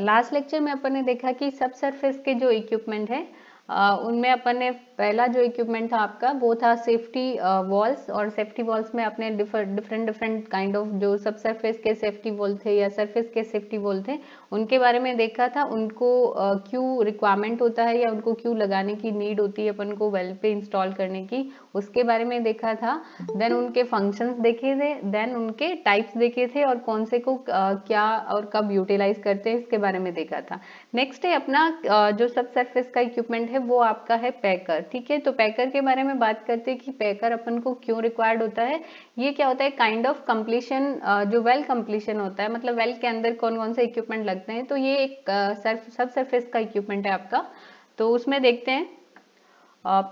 last lecture में अपन ने देखा कि सब सरफेस के जो इक्विपमेंट है उनमें अपन ने पहला जो इक्विपमेंट था आपका वो था सेफ्टी वॉल्स uh, और सेफ्टी वॉल्स में आपने डिफरेंट डिफरेंट काइंड ऑफ जो सब सरफेस के सेफ्टी वॉल थे या सरफेस के सेफ्टी वॉल थे उनके बारे में देखा था उनको uh, क्यों रिक्वायरमेंट होता है या उनको क्यों लगाने की नीड होती है अपन को वेल पे इंस्टॉल करने की उसके बारे में देखा था देन उनके फंक्शन देखे थे देन उनके टाइप्स देखे थे और कौन से को uh, क्या और कब यूटिलाइज करते हैं इसके बारे में देखा था नेक्स्ट है अपना जो सब सरफेस का इक्विपमेंट है वो आपका है पैकर ठीक है तो पैकर के बारे में बात करते हैं कि पैकर अपन को क्यों रिक्वायर्ड होता है ये क्या होता है काइंड ऑफ कम्प्लीशन जो वेल कम्प्लीशन होता है मतलब वेल के अंदर कौन कौन से इक्विपमेंट लगते हैं तो ये एक सर्फ सब सर्फेस का इक्विपमेंट है आपका तो उसमें देखते हैं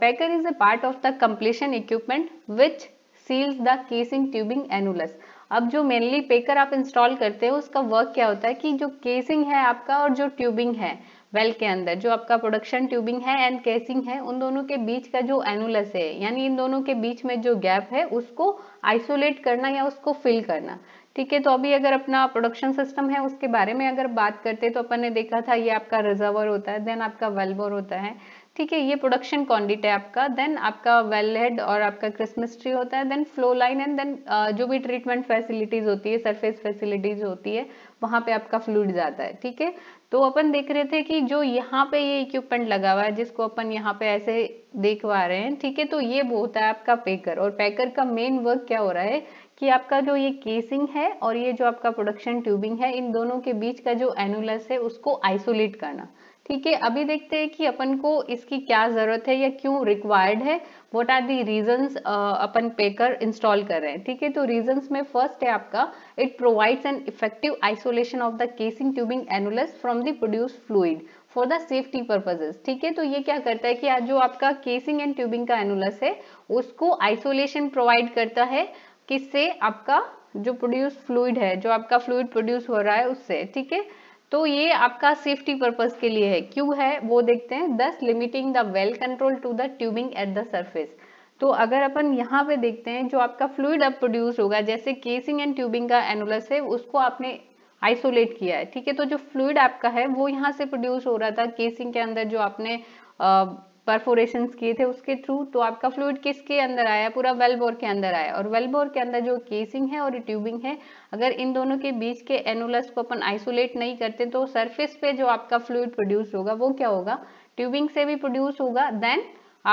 packer is a part of the completion equipment which seals the casing tubing annulus अब जो मेनली पेकर आप इंस्टॉल करते हैं उसका वर्क क्या होता है कि जो केसिंग है आपका और जो ट्यूबिंग है वेल के अंदर जो आपका प्रोडक्शन ट्यूबिंग है एंड केसिंग है उन दोनों के बीच का जो एनुलस है यानी इन दोनों के बीच में जो गैप है उसको आइसोलेट करना या उसको फिल करना ठीक है तो अभी अगर अपना प्रोडक्शन सिस्टम है उसके बारे में अगर बात करते तो अपन ने देखा था ये आपका रिजर्वर होता है देन आपका वेल्वर होता है ठीक है ये प्रोडक्शन कॉन्डिट है आपका देन आपका वेल हेड और आपका क्रिसमस ट्री होता है then flow line and then जो भी ट्रीटमेंट फैसिलिटीज होती है सरफेस फैसिलिटीज होती है वहाँ पे आपका फ्लूड जाता है ठीक है तो अपन देख रहे थे कि जो यहाँ पे ये इक्विपमेंट लगा हुआ है जिसको अपन यहाँ पे ऐसे देखवा रहे हैं ठीक है तो ये वो होता है आपका पैकर और पैकर का मेन वर्क क्या हो रहा है कि आपका जो ये केसिंग है और ये जो आपका प्रोडक्शन ट्यूबिंग है इन दोनों के बीच का जो एनुलस है उसको आइसोलेट करना ठीक है अभी देखते हैं कि अपन को इसकी क्या ज़रूरत है या क्यों रिक्वायर्ड है व्हाट आर दी रीजंस अपन पेकर इंस्टॉल कर रहे हैं ठीक है तो रीजंस में फर्स्ट है आपका it provides an effective isolation of the casing tubing annulus from the produce fluid for the safety purposes ठीक है तो ये क्या करता है कि आज जो आपका केसिंग एंड ट्यूबिंग का एनुलस है उसको आइसोलेशन प्रोवाइड करता है किससे आपका जो प्रोड्यूस फ्लूड है जो आपका फ्लूड प्रोड्यूस हो रहा है उससे ठीक है तो ये आपका सेफ्टी पर्पज के लिए है क्यों है वो देखते हैं thus limiting the well control to the tubing at the surface तो अगर अपन यहाँ पे देखते हैं जो आपका फ्लूड अब प्रोड्यूस होगा जैसे केसिंग एंड ट्यूबिंग का एनोलस है उसको आपने आइसोलेट किया है ठीक है तो जो फ्लूड आपका है वो यहाँ से प्रोड्यूस हो रहा था केसिंग के अंदर जो आपने परफोरेशन किए थे उसके थ्रू तो आपका फ्लूड किसके अंदर आया पूरा वेलबोर के अंदर आया और वेलबोर के अंदर जो केसिंग है और ट्यूबिंग है अगर इन दोनों के बीच के एनुलस को अपन आइसोलेट नहीं करते तो सरफेस पे जो आपका फ्लूड प्रोड्यूस होगा वो क्या होगा ट्यूबिंग से भी प्रोड्यूस होगा देन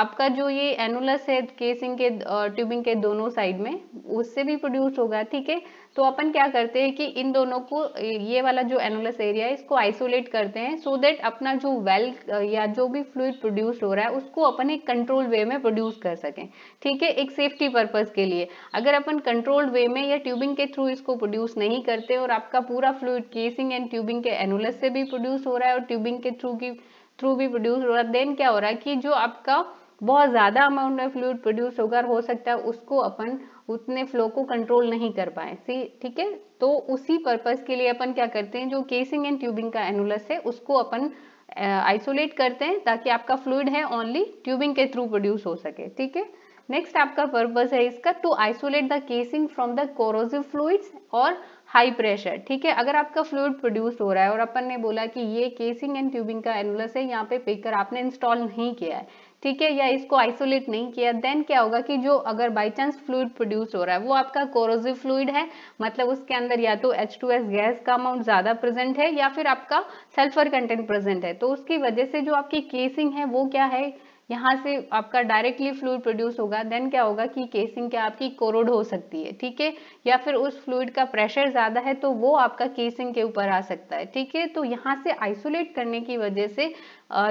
आपका जो ये एनुलस है केसिंग के और ट्यूबिंग के दोनों साइड में उससे भी प्रोड्यूस होगा ठीक है तो अपन क्या करते हैं कि इन दोनों को ये वाला जो एनोलस एरिया है इसको आइसोलेट करते हैं सो so देट अपना जो वेल या जो भी फ्लूड प्रोड्यूस हो रहा है उसको अपन एक कंट्रोल वे में प्रोड्यूस कर सकें ठीक है एक सेफ्टी पर्पज के लिए अगर अपन कंट्रोल्ड वे में या ट्यूबिंग के थ्रू इसको प्रोड्यूस नहीं करते और आपका पूरा फ्लूड केसिंग एंड ट्यूबिंग के एनोलस से भी प्रोड्यूस हो रहा है और ट्यूबिंग के थ्रू की थ्रू भी प्रोड्यूस हो रहा है देन क्या हो रहा है कि जो आपका बहुत ज़्यादा अमाउंट में फ्लूड प्रोड्यूस होगा और हो सकता है उसको अपन उतने फ्लो को कंट्रोल नहीं कर पाए सी ठीक है तो उसी पर्पज़ के लिए अपन क्या करते हैं जो केसिंग एंड ट्यूबिंग का एनुलस है उसको अपन आइसोलेट करते हैं ताकि आपका फ्लूड है ओनली ट्यूबिंग के थ्रू प्रोड्यूस हो सके ठीक है नेक्स्ट आपका पर्पज है इसका to isolate the casing from the corrosive fluids और हाई प्रेशर ठीक है अगर आपका फ्लूड प्रोड्यूस हो रहा है और अपन ने बोला कि ये केसिंग एंड ट्यूबिंग का एनुलस है यहाँ पे पेकर आपने इंस्टॉल नहीं किया है ठीक है या इसको आइसोलेट नहीं किया देन क्या होगा कि जो अगर बाई चांस फ्लूड प्रोड्यूस हो रहा है वो आपका कोरोजिव फ्लूड है मतलब उसके अंदर या तो एच गैस का अमाउंट ज़्यादा प्रेजेंट है या फिर आपका सल्फर कंटेंट प्रेजेंट है तो उसकी वजह से जो आपकी केसिंग है वो क्या है यहाँ से आपका डायरेक्टली फ्लूड प्रोड्यूस होगा देन क्या होगा कि केसिंग क्या आपकी कोरोड हो सकती है ठीक है या फिर उस फ्लूड का प्रेशर ज़्यादा है तो वो आपका केसिंग के ऊपर आ सकता है ठीक है तो यहाँ से आइसोलेट करने की वजह से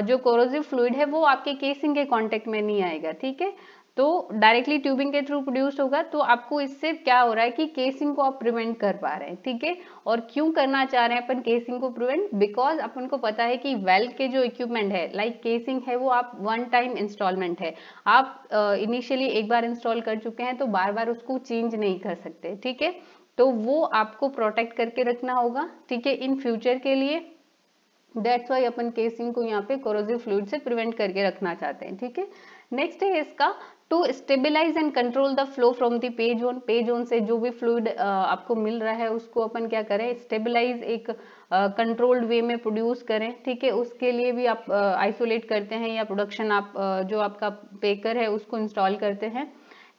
जो कोरोजिव फ्लूड है वो आपके केसिंग के कॉन्टेक्ट में नहीं आएगा ठीक है तो डायरेक्टली ट्यूबिंग के थ्रू प्रोड्यूस होगा तो आपको इससे क्या हो रहा है कि केसिंग को आप प्रिवेंट कर पा रहे हैं ठीक है और क्यों करना चाह रहे हैं अपन केसिंग को प्रिवेंट बिकॉज अपन को पता है कि वेल के जो इक्विपमेंट है लाइक like केसिंग है वो आप वन टाइम इंस्टॉलमेंट है आप इनिशियली uh, एक बार इंस्टॉल कर चुके हैं तो बार बार उसको चेंज नहीं कर सकते ठीक है तो वो आपको प्रोटेक्ट करके रखना होगा ठीक है इन फ्यूचर के लिए डेट्स वाई अपन केसिंग को यहाँ पे कोरोजिव फ्लूड से प्रिवेंट करके रखना चाहते हैं ठीक है नेक्स्ट है इसका to stabilize and control the flow from the pay zone पे जोन से जो भी फ्लूड आपको मिल रहा है उसको अपन क्या करें स्टेबिलाईज एक कंट्रोल्ड वे में प्रोड्यूस करें ठीक है उसके लिए भी आप आइसोलेट करते हैं या प्रोडक्शन आप जो आपका पेकर है उसको इंस्टॉल करते हैं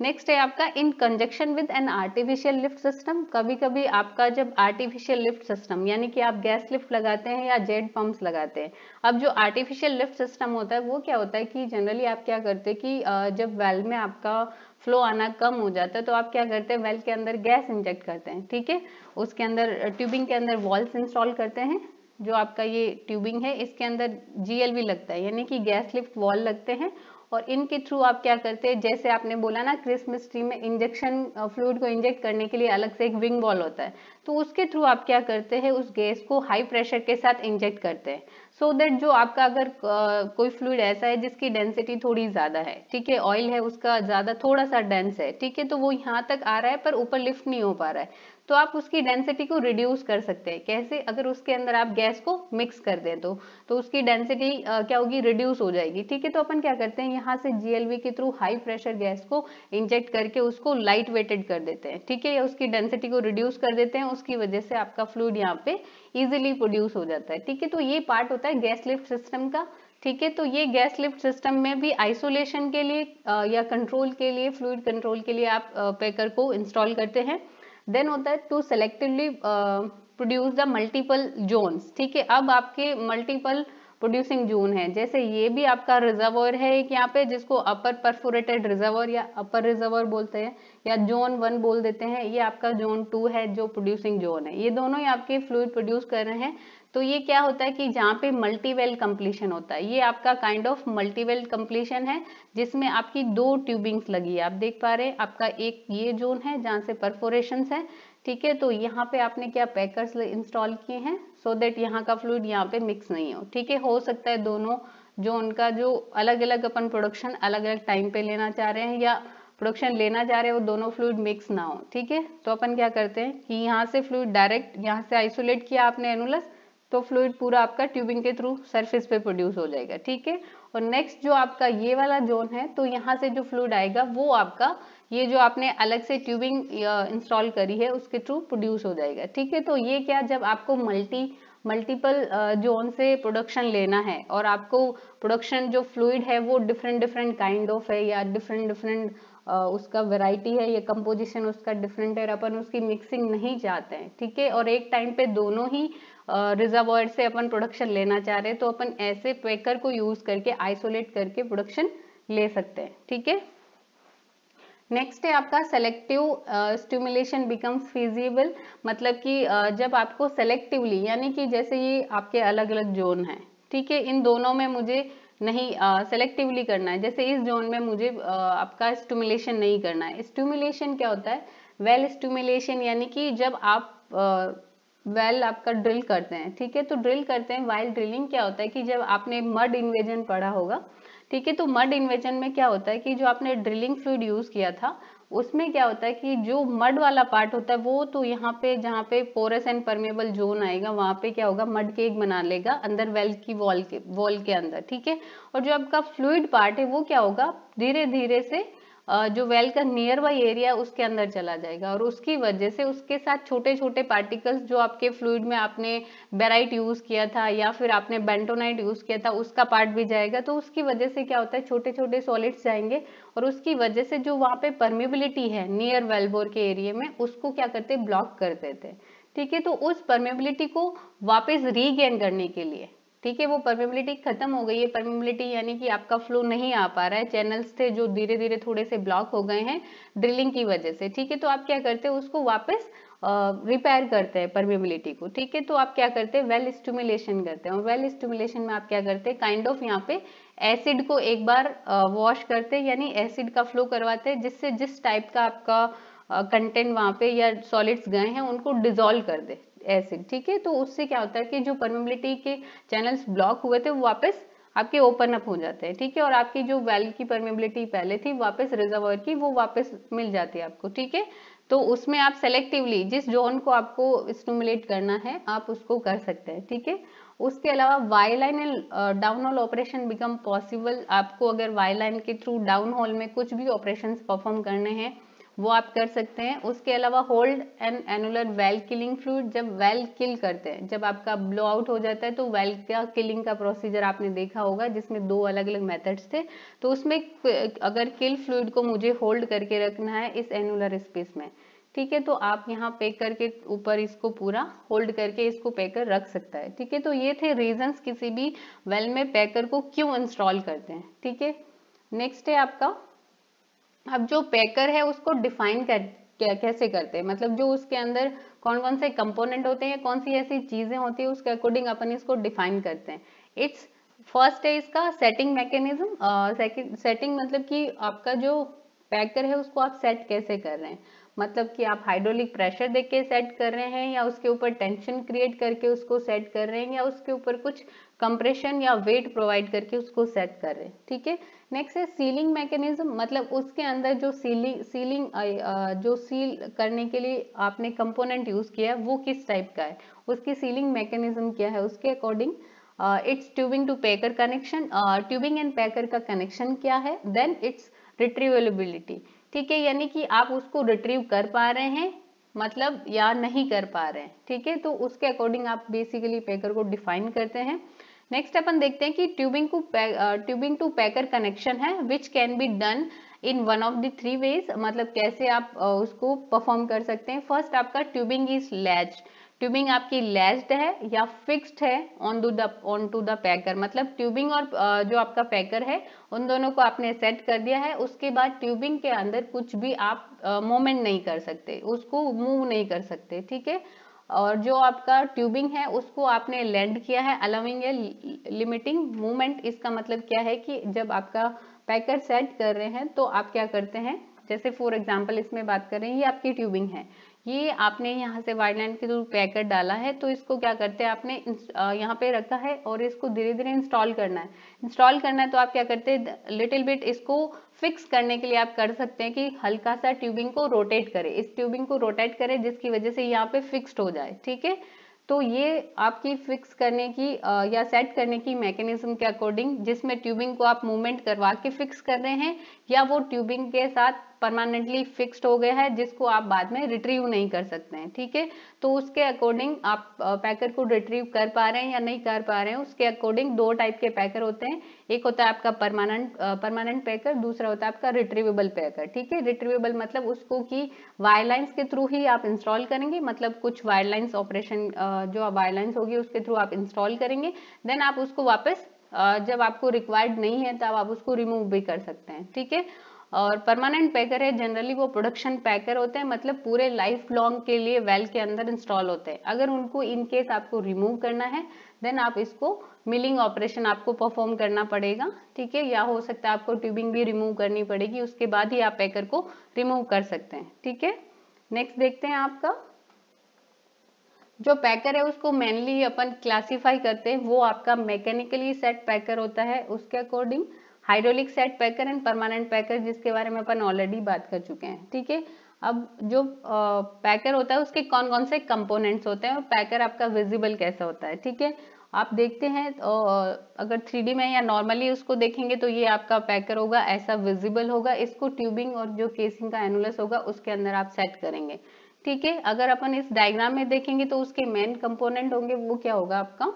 नेक्स्ट है आपका in conjunction with an artificial lift system कभी कभी आपका जब आर्टिफिशियल लिफ्ट सिस्टम यानी कि आप गैस लिफ्ट लगाते हैं या जेट पंप्स लगाते हैं अब जो आर्टिफिशियल लिफ्ट सिस्टम होता है वो क्या होता है कि जनरली आप क्या करते हैं कि जब वेल में आपका फ्लो आना कम हो जाता है तो आप क्या करते हैं वेल के अंदर गैस इंजेक्ट करते हैं ठीक है उसके अंदर ट्यूबिंग के अंदर वॉल्स इंस्टॉल करते हैं जो आपका ये ट्यूबिंग है इसके अंदर जीएलवी लगता है यानी कि गैस लिफ्ट वॉल लगते हैं और इनके थ्रू आप क्या करते हैं जैसे आपने बोला ना क्रिसमस ट्री में इंजेक्शन फ्लूड को इंजेक्ट करने के लिए अलग से एक विंग बॉल होता है तो उसके थ्रू आप क्या करते हैं उस गैस को हाई प्रेशर के साथ इंजेक्ट करते हैं सो so दैट जो आपका अगर uh, कोई फ्लूड ऐसा है जिसकी डेंसिटी थोड़ी ज़्यादा है ठीक है ऑयल है उसका ज़्यादा थोड़ा सा डेंस है ठीक है तो वो यहाँ तक आ रहा है पर ऊपर लिफ्ट नहीं हो पा रहा है तो आप उसकी डेंसिटी को रिड्यूस कर सकते हैं कैसे अगर उसके अंदर आप गैस को मिक्स कर दें तो, तो उसकी डेंसिटी क्या होगी रिड्यूस हो जाएगी ठीक है तो अपन क्या करते हैं यहाँ से जीएलवी के थ्रू हाई प्रेशर गैस को इंजेक्ट करके उसको लाइट वेटेड कर देते हैं ठीक है या उसकी डेंसिटी को रिड्यूस कर देते हैं उसकी वजह से आपका फ्लूड यहाँ पे इजिली प्रोड्यूस हो जाता है ठीक है तो ये पार्ट होता है गैस लिफ्ट सिस्टम का ठीक है तो ये गैस लिफ्ट सिस्टम में भी आइसोलेशन के लिए या कंट्रोल के लिए फ्लूड कंट्रोल के लिए आप पैकर को इंस्टॉल करते हैं देन होता है to selectively produce the multiple zone ठीक है अब आपके मल्टीपल प्रोड्यूसिंग जोन है जैसे ये भी आपका रिजर्वर है एक यहाँ पे जिसको अपर परफोरेटेड रिजर्वर या अपर रिजर्वर बोलते हैं या जोन वन बोल देते हैं ये आपका जोन टू है जो प्रोड्यूसिंग जोन है ये दोनों ही आपके फ्लूड प्रोड्यूस कर रहे हैं तो ये क्या होता है कि जहाँ पे मल्टीवेल कंप्लीशन होता है ये आपका काइंड ऑफ मल्टीवेल कंप्लीशन है जिसमें आपकी दो ट्यूबिंग्स लगी है आप देख पा रहे हैं आपका एक ये जोन है जहाँ से परफोरेशन है ठीक है तो यहाँ पे आपने क्या पैकर्स इंस्टॉल किए हैं सो देट यहाँ का फ्लूड यहाँ पे मिक्स नहीं हो ठीक है हो सकता है दोनों जो उनका जो अलग अलग अपन प्रोडक्शन अलग अलग टाइम पे लेना चाह रहे हैं या प्रोडक्शन लेना चाह रहे हैं वो दोनों फ्लूड मिक्स ना हो ठीक है तो अपन क्या करते हैं कि यहाँ से फ्लूड डायरेक्ट यहाँ से आइसोलेट किया आपने एनुलस तो फ्लूड पूरा आपका ट्यूबिंग के थ्रू सरफेस पे प्रोड्यूस हो जाएगा ठीक है और नेक्स्ट जो आपका ये वाला जोन है तो यहाँ से जो फ्लूड आएगा वो आपका ये जो आपने अलग से ट्यूबिंग इंस्टॉल करी है उसके थ्रू प्रोड्यूस हो जाएगा ठीक है तो ये क्या जब आपको मल्टी मल्टीपल जोन से प्रोडक्शन लेना है और आपको प्रोडक्शन जो फ्लूड है वो डिफरेंट डिफरेंट काइंड ऑफ है या डिफरेंट डिफरेंट उसका वैरायटी है या कंपोजिशन उसका डिफरेंट है अपन उसकी मिक्सिंग नहीं चाहते हैं ठीक है और एक टाइम पे दोनों ही रिजर्वॉयर से अपन प्रोडक्शन लेना चाह रहे हैं तो अपन ऐसे पेकर को यूज करके आइसोलेट करके प्रोडक्शन ले सकते हैं ठीक है नेक्स्ट है आपका सेलेक्टिव स्टिमुलेशन बिकम्स फिजिबल मतलब कि uh, जब आपको सेलेक्टिवली यानी कि जैसे ये आपके अलग अलग जोन है ठीक है इन दोनों में मुझे नहीं सेलेक्टिवली uh, करना है जैसे इस जोन में मुझे uh, आपका स्टिमुलेशन नहीं करना है स्टिमुलेशन क्या होता है वेल well स्टिमुलेशन यानी कि जब आप uh, वेल well, आपका ड्रिल करते हैं ठीक है तो ड्रिल करते हैं वाइल ड्रिलिंग क्या होता है कि जब आपने मड इन्वेजन पढ़ा होगा ठीक है तो मड इन्वेजन में क्या होता है कि जो आपने ड्रिलिंग फ्लूड यूज किया था उसमें क्या होता है कि जो मड वाला पार्ट होता है वो तो यहाँ पे जहाँ पे पोरस एंड परमेबल जोन आएगा वहाँ पे क्या होगा मड केक बना लेगा अंदर वेल की वॉल के वॉल के अंदर ठीक है और जो आपका फ्लूड पार्ट है वो क्या होगा धीरे धीरे से जो वेल का नियर बाई एरिया उसके अंदर चला जाएगा और उसकी वजह से उसके साथ छोटे छोटे पार्टिकल्स जो आपके फ्लूड में आपने बेराइट यूज किया था या फिर आपने बेंटोनाइट यूज किया था उसका पार्ट भी जाएगा तो उसकी वजह से क्या होता है छोटे छोटे सॉलिड्स जाएंगे और उसकी वजह से जो वहाँ पे परमेबिलिटी है नियर वेलबोर के एरिया में उसको क्या करते ब्लॉक कर देते ठीक है तो उस परमेबिलिटी को वापस रीगेन करने के लिए ठीक है वो परमेबिलिटी खत्म हो गई है परमेबिलिटी यानी कि आपका फ्लो नहीं आ पा रहा है चैनल्स थे जो धीरे धीरे थोड़े से ब्लॉक हो गए हैं ड्रिलिंग की वजह से ठीक है तो आप क्या करते हैं उसको वापस रिपेयर करते हैं परमेबिलिटी को ठीक है तो आप क्या करते हैं वेल स्टूमुलेशन करते हैं वेल स्टूमुलेशन में आप क्या करते हैं काइंड ऑफ यहाँ पे एसिड को एक बार वॉश करते हैं यानी एसिड का फ्लो करवाते हैं जिससे जिस टाइप का आपका कंटेंट वहाँ पे या सॉलिड्स गए हैं उनको डिजोल्व कर दे एसिड ठीक है तो उससे क्या होता है कि जो परमेबिलिटी के चैनल्स ब्लॉक हुए थे वो वापस आपके ओपन अप हो जाते हैं ठीक है और आपकी जो वेल की परमेबिलिटी पहले थी वापस रिजर्वर की वो वापस मिल जाती है आपको ठीक है तो उसमें आप सेलेक्टिवली जिस जोन को आपको स्टूमुलेट करना है आप उसको कर सकते हैं ठीक है उसके अलावा wireline down downhole operation become possible आपको अगर वाई लाइन के थ्रू डाउन डाउनहॉल में कुछ भी ऑपरेशन परफॉर्म करने हैं वो आप कर सकते हैं उसके अलावा hold an annular well killing fluid जब वेल किल करते हैं जब आपका ब्लो आउट हो जाता है तो वेल का किलिंग का प्रोसीजर आपने देखा होगा जिसमें दो अलग अलग मेथड्स थे तो उसमें अगर किल फ्लूड को मुझे होल्ड करके रखना है इस एनुलर स्पेस में ठीक है तो आप यहाँ पे करके ऊपर इसको पूरा होल्ड करके इसको पैकर रख सकता है ठीक है तो ये थे रीजंस किसी भी वेल में पैकर को क्यों इंस्टॉल करते हैं ठीक है नेक्स्ट है आपका अब जो पैकर है उसको डिफाइन कर कैसे करते हैं मतलब जो उसके अंदर कौन कौन से कंपोनेंट होते हैं कौन सी ऐसी चीजें होती है उसके अकॉर्डिंग अपन इसको डिफाइन करते हैं इट्स फर्स्ट है इसका सेटिंग मैकेनिज्म सेटिंग मतलब कि आपका जो पैकर है उसको आप सेट कैसे कर रहे हैं मतलब कि आप हाइड्रोलिक प्रेशर देख के सेट कर रहे हैं या उसके ऊपर टेंशन क्रिएट करके उसको सेट कर रहे हैं या उसके ऊपर कुछ कंप्रेशन या वेट प्रोवाइड करके उसको सेट कर रहे हैं ठीक है नेक्स्ट है सीलिंग मैकेनिज्म मतलब उसके अंदर जो सीलिंग सीलिंग जो सील करने के लिए आपने कंपोनेंट यूज़ किया है वो किस टाइप का है उसकी सीलिंग मैकेनिज्म क्या है उसके according its tubing to packer connection tubing and packer का कनेक्शन क्या है देन इट्स रिट्रीवेलेबिलिटी ठीक है यानी कि आप उसको रिट्रीव कर पा रहे हैं मतलब या नहीं कर पा रहे हैं ठीक है तो उसके अकॉर्डिंग आप बेसिकली पैकर को डिफाइन करते हैं नेक्स्ट अपन देखते हैं कि tubing to tubing to packer connection है which can be done in one of the three ways मतलब कैसे आप uh, उसको परफॉर्म कर सकते हैं फर्स्ट आपका ट्यूबिंग इज लैच ट्यूबिंग आपकी लैच्ड है या फिक्स्ड है on to the on to the packer मतलब ट्यूबिंग और जो आपका पैकर है उन दोनों को आपने सेट कर दिया है उसके बाद ट्यूबिंग के अंदर कुछ भी आप मूवमेंट नहीं कर सकते उसको मूव नहीं कर सकते ठीक है और जो आपका ट्यूबिंग है उसको आपने लैंड किया है अलाउिंग या लिमिटिंग मूवमेंट इसका मतलब क्या है कि जब आपका पैकर सेट कर रहे हैं तो आप क्या करते हैं जैसे फॉर एग्जाम्पल इसमें बात कर रहे हैं ये आपकी ट्यूबिंग है ये आपने यहाँ से वाइड लैंड के थ्रू पैकर डाला है तो इसको क्या करते हैं आपने यहाँ पे रखा है और इसको धीरे धीरे इंस्टॉल करना है इंस्टॉल करना है तो आप क्या करते हैं लिटिल बिट इसको फिक्स करने के लिए आप कर सकते हैं कि हल्का सा ट्यूबिंग को रोटेट करें इस ट्यूबिंग को रोटेट करें जिसकी वजह से यहाँ पे फिक्स्ड हो जाए ठीक है तो ये आपकी फिक्स करने की आ, या सेट करने की मैकेनिज्म के अकॉर्डिंग जिसमें ट्यूबिंग को आप मूवमेंट करवा के फिक्स कर रहे हैं या वो ट्यूबिंग के साथ परमानेंटली फिक्स्ड हो गया है जिसको आप बाद में रिट्रीव नहीं कर सकते हैं ठीक है तो उसके अकॉर्डिंग आप पैकर को रिट्रीव कर पा रहे हैं या नहीं कर पा रहे हैं उसके अकॉर्डिंग दो टाइप के पैकर होते हैं एक होता है आपका परमानेंट परमानेंट पैकर दूसरा होता है आपका रिट्रीवेबल पैकर ठीक है रिट्रीवेबल मतलब उसको कि वायरलाइंस के थ्रू ही आप इंस्टॉल करेंगे मतलब कुछ वायरलाइंस ऑपरेशन जो वायरलाइंस होगी उसके थ्रू आप इंस्टॉल करेंगे देन आप उसको वापस जब आपको रिक्वायर्ड नहीं है तब आप उसको रिमूव भी कर सकते हैं ठीक है और परमानेंट पैकर है जनरली वो प्रोडक्शन पैकर होते हैं मतलब पूरे लाइफ लॉन्ग के लिए वेल के अंदर इंस्टॉल होते हैं अगर उनको इन केस आपको रिमूव करना है देन आप इसको मिलिंग ऑपरेशन आपको परफॉर्म करना पड़ेगा ठीक है या हो सकता है आपको ट्यूबिंग भी रिमूव करनी पड़ेगी उसके बाद ही आप पैकर को रिमूव कर सकते हैं ठीक है नेक्स्ट देखते हैं आपका जो पैकर है उसको मेनली अपन क्लासीफाई करते हैं वो आपका मैकेनिकली सेट पैकर होता है उसके according hydraulic set packer and permanent packer जिसके बारे में अपन ऑलरेडी बात कर चुके हैं ठीक है अब जो पैकर होता है उसके कौन कौन से कंपोनेंट्स होते हैं और पैकर आपका विजिबल कैसा होता है ठीक है आप देखते हैं तो अगर थ्री में या नॉर्मली उसको देखेंगे तो ये आपका पैकर होगा ऐसा विजिबल होगा इसको ट्यूबिंग और जो केसिंग का एनुलस होगा उसके अंदर आप सेट करेंगे ठीक है अगर अपन इस डायग्राम में देखेंगे तो उसके मेन कंपोनेंट होंगे वो क्या होगा आपका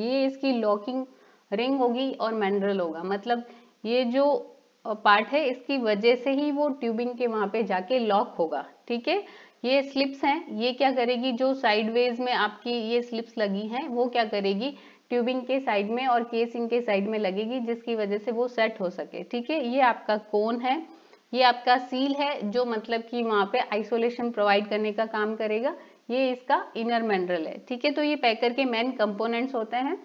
ये इसकी लॉकिंग रिंग होगी और मैंड्रल होगा मतलब ये जो पार्ट है इसकी वजह से ही वो ट्यूबिंग के वहां पे जाके लॉक होगा ठीक है ये स्लिप्स हैं ये क्या करेगी जो साइडवेज में आपकी ये स्लिप्स लगी हैं वो क्या करेगी ट्यूबिंग के साइड में और केसिंग के साइड में लगेगी जिसकी वजह से वो सेट हो सके ठीक है ये आपका कोन है ये आपका सील है जो मतलब कि वहां पे आइसोलेशन प्रोवाइड करने का काम करेगा ये इसका इनर मिनरल है ठीक है तो ये पैकर के मेन कंपोनेंट्स होते हैं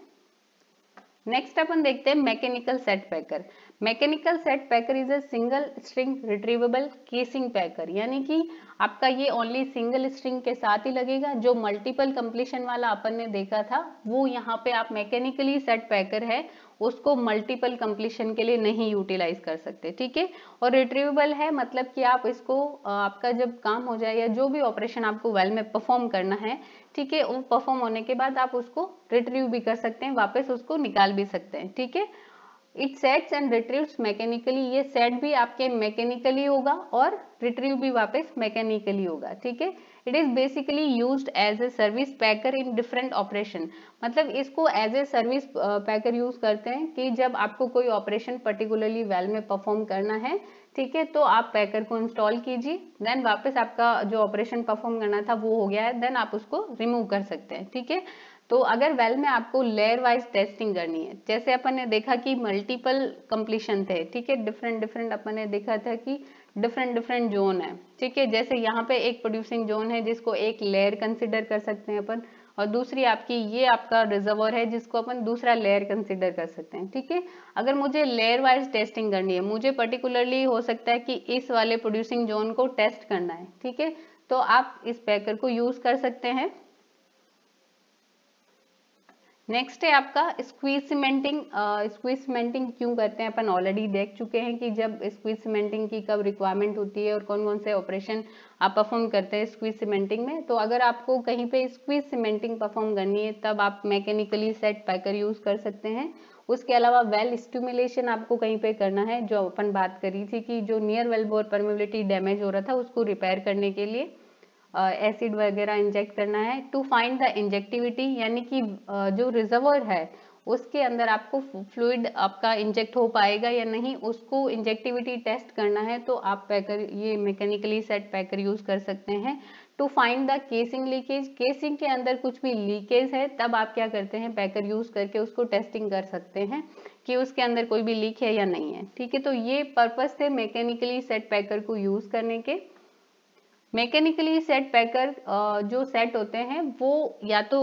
नेक्स्ट अपन देखते हैं mechanical set packer mechanical set packer is a single string retrievable casing packer यानी कि आपका ये ओनली सिंगल स्ट्रिंग के साथ ही लगेगा जो मल्टीपल कंप्लीशन वाला अपन ने देखा था वो यहाँ पे आप मैकेनिकली सेट पैकर है उसको मल्टीपल कंप्लीशन के लिए नहीं यूटिलाइज कर सकते ठीक है और रिट्रीवेबल है मतलब कि आप इसको आपका जब काम हो जाए या जो भी ऑपरेशन आपको वेल में परफॉर्म करना है ठीक है वो परफॉर्म होने के बाद आप उसको रिट्रीव भी कर सकते हैं वापस उसको निकाल भी सकते हैं ठीक है it sets and retrieves mechanically ये सेट भी आपके मैकेनिकली होगा और रिट्रीव भी वापस मैकेनिकली होगा ठीक है it is basically use as a service packer in different operation मतलब इसको as a service packer use करते हैं कि जब आपको कोई ऑपरेशन पर्टिकुलरली वेल में परफॉर्म करना है ठीक है तो आप पैकर को इंस्टॉल कीजिए देन वापस आपका जो ऑपरेशन परफॉर्म करना था वो हो गया है देन आप उसको रिमूव कर सकते हैं ठीक है तो अगर वेल में आपको लेयर वाइज टेस्टिंग करनी है जैसे अपन ने देखा कि मल्टीपल कंप्लीशन थे ठीक है डिफरेंट डिफरेंट अपन ने देखा था कि डिफरेंट डिफरेंट जोन है ठीक है जैसे यहाँ पे एक प्रोड्यूसिंग जोन है जिसको एक लेयर कंसिडर कर सकते हैं अपन और दूसरी आपकी ये आपका रिजर्वर है जिसको अपन दूसरा लेयर कंसिडर कर सकते हैं ठीक है अगर मुझे लेयर वाइज टेस्टिंग करनी है मुझे पर्टिकुलरली हो सकता है कि इस वाले प्रोड्यूसिंग जोन को टेस्ट करना है ठीक है तो आप इस पैकर को यूज कर सकते हैं नेक्स्ट है आपका स्क्वीज सीमेंटिंग स्क्वीज सीमेंटिंग क्यों करते हैं अपन ऑलरेडी देख चुके हैं कि जब स्क्वीज सीमेंटिंग की कब रिक्वायरमेंट होती है और कौन कौन से ऑपरेशन आप परफॉर्म करते हैं स्क्वीज सीमेंटिंग में तो अगर आपको कहीं पे स्क्वीज सीमेंटिंग परफॉर्म करनी है तब आप मैकेनिकली सेट पैकर यूज कर सकते हैं उसके अलावा वेल स्टिमुलेशन आपको कहीं पे करना है जो अपन बात करी थी कि जो near well bore permeability damage हो रहा था उसको रिपेयर करने के लिए एसिड वगैरह इंजेक्ट करना है टू फाइंड द इंजेक्टिविटी यानी कि जो रिजर्वर है उसके अंदर आपको फ्लूड आपका इंजेक्ट हो पाएगा या नहीं उसको इंजेक्टिविटी टेस्ट करना है तो आप पैकर ये मैकेनिकली सेट पैकर यूज कर सकते हैं to find the casing leakage casing के अंदर कुछ भी लीकेज है तब आप क्या करते हैं पैकर यूज करके उसको टेस्टिंग कर सकते हैं कि उसके अंदर कोई भी लीक है या नहीं है ठीक है तो ये पर्पज थे मैकेनिकली सेट पैकर को यूज करने के मैकेनिकली सेट पैकर जो सेट होते हैं वो या तो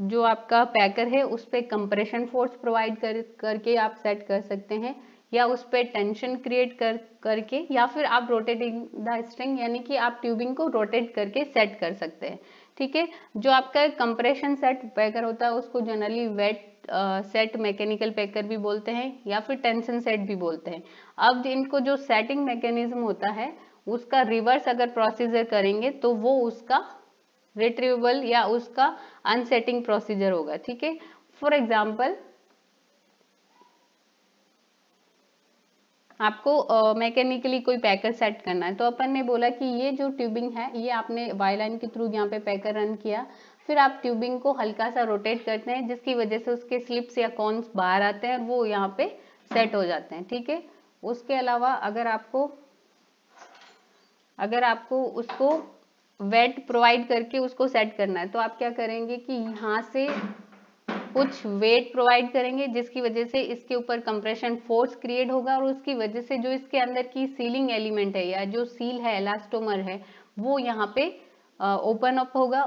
जो आपका पैकर है उस पर कंप्रेशन फोर्स प्रोवाइड कर करके आप सेट कर सकते हैं या उस पर टेंशन क्रिएट कर करके या फिर आप रोटेटिंग द स्ट्रिंग यानी कि आप ट्यूबिंग को रोटेट करके सेट कर सकते हैं ठीक है जो आपका कंप्रेशन सेट पैकर होता है उसको generally weight set mechanical packer भी बोलते हैं या फिर टेंशन सेट भी बोलते हैं अब इनको जो सेटिंग मैकेनिज्म होता है उसका रिवर्स अगर प्रोसीजर करेंगे तो वो उसका रिट्रीवेबल या उसका अनसेटिंग प्रोसीजर होगा ठीक है फॉर एग्जाम्पल आपको मैकेनिकली uh, कोई पैकर सेट करना है तो अपन ने बोला कि ये जो ट्यूबिंग है ये आपने वाई लाइन के थ्रू यहाँ पे पैकर रन किया फिर आप ट्यूबिंग को हल्का सा रोटेट करते हैं जिसकी वजह से उसके स्लिप्स या कॉन्स बाहर आते हैं और वो यहाँ पे सेट हो जाते हैं ठीक है उसके अलावा अगर आपको अगर आपको उसको वेट प्रोवाइड करके उसको सेट करना है तो आप क्या करेंगे कि यहाँ से कुछ वेट प्रोवाइड करेंगे जिसकी वजह से इसके ऊपर कंप्रेशन फोर्स क्रिएट होगा और उसकी वजह से जो इसके अंदर की सीलिंग एलिमेंट है या जो सील है एलास्टोमर है वो यहाँ पे ओपन अप होगा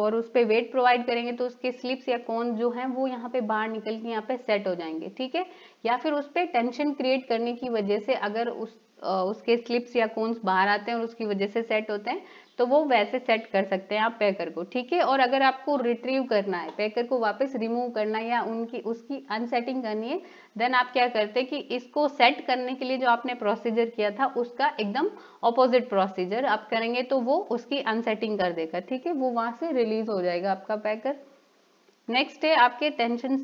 और उस पर वेट प्रोवाइड करेंगे तो उसके स्लिप्स या कौन जो हैं वो यहाँ पे बाहर निकल के यहाँ पे सेट हो जाएंगे ठीक है या फिर उस पर टेंशन क्रिएट करने की वजह से अगर उस उसके स्लिप्स या कोन्स बाहर आते हैं और उसकी वजह से सेट होते हैं तो वो वैसे सेट कर सकते हैं आप पैकर को ठीक है और अगर आपको रिट्रीव करना है पैकर को वापस रिमूव करना है या उनकी उसकी अनसेटिंग करनी है देन आप क्या करते हैं कि इसको सेट करने के लिए जो आपने प्रोसीजर किया था उसका एकदम ऑपोजिट प्रोसीजर आप करेंगे तो वो उसकी अनसेटिंग कर देगा ठीक है वो वहाँ से रिलीज हो जाएगा आपका पैकर नेक्स्ट है आपके टेंशन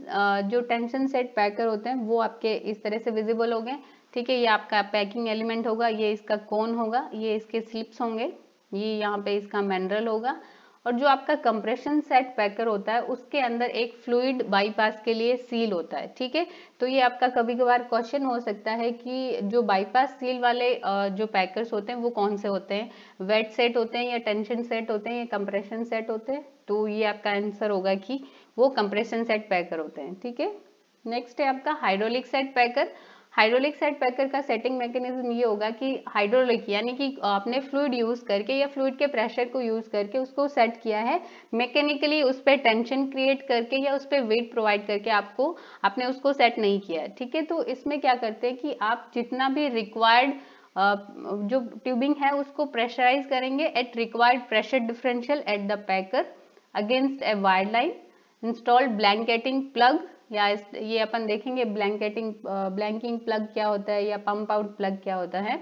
जो टेंशन सेट पैकर होते हैं वो आपके इस तरह से विजिबल हो गए ठीक है ये आपका पैकिंग एलिमेंट होगा ये इसका कोन होगा ये इसके स्लिप्स होंगे ये यहाँ पे इसका मैंड्रल होगा और जो आपका कंप्रेशन सेट पैकर होता है उसके अंदर एक फ्लूड बाईपास के लिए सील होता है ठीक है तो ये आपका कभी कभार क्वेश्चन हो सकता है कि जो बाईपास सील वाले जो पैकर्स होते हैं वो कौन से होते हैं वेट सेट होते हैं या टेंशन सेट होते हैं या कंप्रेशन सेट होते हैं तो ये आपका आंसर होगा कि वो कंप्रेशन सेट पैकर होते हैं ठीक है नेक्स्ट है आपका hydraulic set packer hydraulic set packer का सेटिंग मैकेनिज्म ये होगा कि हाइड्रोलिक यानी कि आपने फ्लूड यूज़ करके या फ्लूड के प्रेशर को यूज़ करके उसको सेट किया है मैकेनिकली उस पर टेंशन क्रिएट करके या उस पर वेट प्रोवाइड करके आपको आपने उसको सेट नहीं किया ठीक है तो इसमें क्या करते हैं कि आप जितना भी रिक्वायर्ड जो ट्यूबिंग है उसको प्रेशराइज करेंगे at required pressure differential at the packer against a wire line installed blanketing plug या इस ये अपन देखेंगे ब्लैंकेटिंग ब्लैंकिंग प्लग क्या होता है या पंप आउट प्लग क्या होता है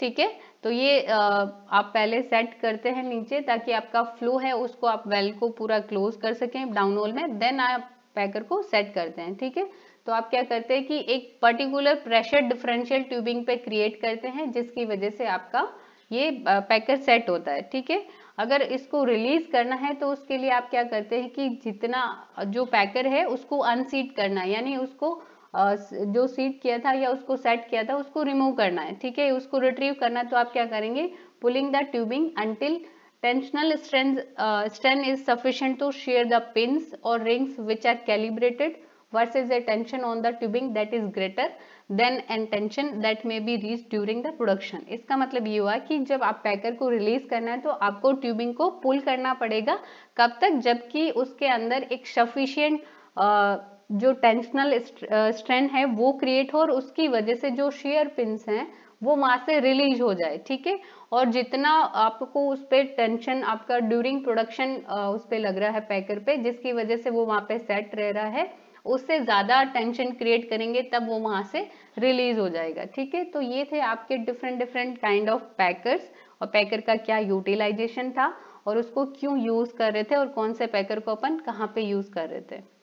ठीक है तो ये आप पहले सेट करते हैं नीचे ताकि आपका फ्लो है उसको आप वेल को पूरा क्लोज कर सकें होल में देन आप पैकर को सेट करते हैं ठीक है तो आप क्या करते हैं कि एक पर्टिकुलर प्रेशर डिफरेंशियल ट्यूबिंग पे क्रिएट करते हैं जिसकी वजह से आपका ये पैकर सेट होता है ठीक है अगर इसको रिलीज करना है तो उसके लिए आप क्या करते हैं कि जितना जो पैकर है उसको अनसीट करना है यानी उसको जो सीट किया था या उसको सेट किया था उसको रिमूव करना है ठीक है उसको रिट्रीव करना है तो आप क्या करेंगे pulling the tubing until tensional strength strain is sufficient to shear the pin और rings which are calibrated versus a tension on the tubing that is greater than and tension that may be reach during the production इसका मतलब ये हुआ कि जब आप पैकर को release करना है तो आपको ट्यूबिंग को पुल करना पड़ेगा कब तक जबकि उसके अंदर एक सफिशियंट जो टेंशनल स्ट्रेंथ है वो क्रिएट हो और उसकी वजह से जो शेयर पिंस हैं वो वहाँ से रिलीज हो जाए ठीक है और जितना आपको उस पर टेंशन आपका ड्यूरिंग प्रोडक्शन उस पर लग रहा है पैकर पे जिसकी वजह से वो वहाँ पे सेट रह रहा है उससे ज़्यादा टेंशन क्रिएट करेंगे तब वो वहाँ से रिलीज हो जाएगा ठीक है तो ये थे आपके different different kind of packers और पैकर का क्या यूटिलाइजेशन था और उसको क्यों यूज़ कर रहे थे और कौन से पैकर को अपन कहाँ पे यूज़ कर रहे थे